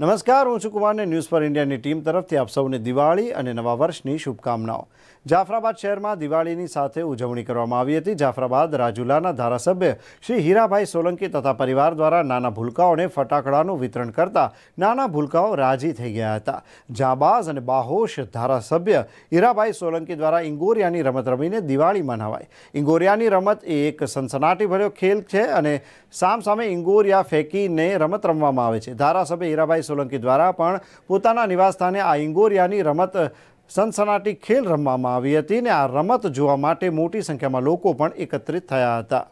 નમસ્કાર હું છું કુમારને ન્યૂઝ પર ઇન્ડિયાની ટીમ તરફથી આપ સૌને દિવાળી અને નવા વર્ષની શુભકામનાઓ જાફરાબાદ શહેરમાં દિવાળીની સાથે ઉજવણી કરવામાં આવી હતી જાફરાબાદ રાજુલાના ધારાસભ્ય શ્રી હીરાભાઈ સોલંકી તથા પરિવાર દ્વારા નાના ભૂલકાઓને ફટાકડાનું વિતરણ કરતા નાના ભૂલકાઓ રાજી થઈ ગયા હતા જાબાઝ અને બાહોશ ધારાસભ્ય હીરાભાઈ સોલંકી દ્વારા ઇંગોરિયાની રમત રમીને દિવાળી મનાવાય ઇંગોરિયાની રમત એ એક સનસનાટીભર્યો ખેલ છે અને સામસામે ઇંગોરિયા ફેંકીને રમત રમવામાં આવે છે ધારાસભ્ય હીરાભાઈ સોલંકી દ્વારા પણ પોતાના નિવાસસ્થાને આ ઇંગોરિયાની રમત સનસનાટી ખેલ રમવામાં આવી હતી અને આ રમત જોવા માટે મોટી સંખ્યામાં લોકો પણ એકત્રિત થયા હતા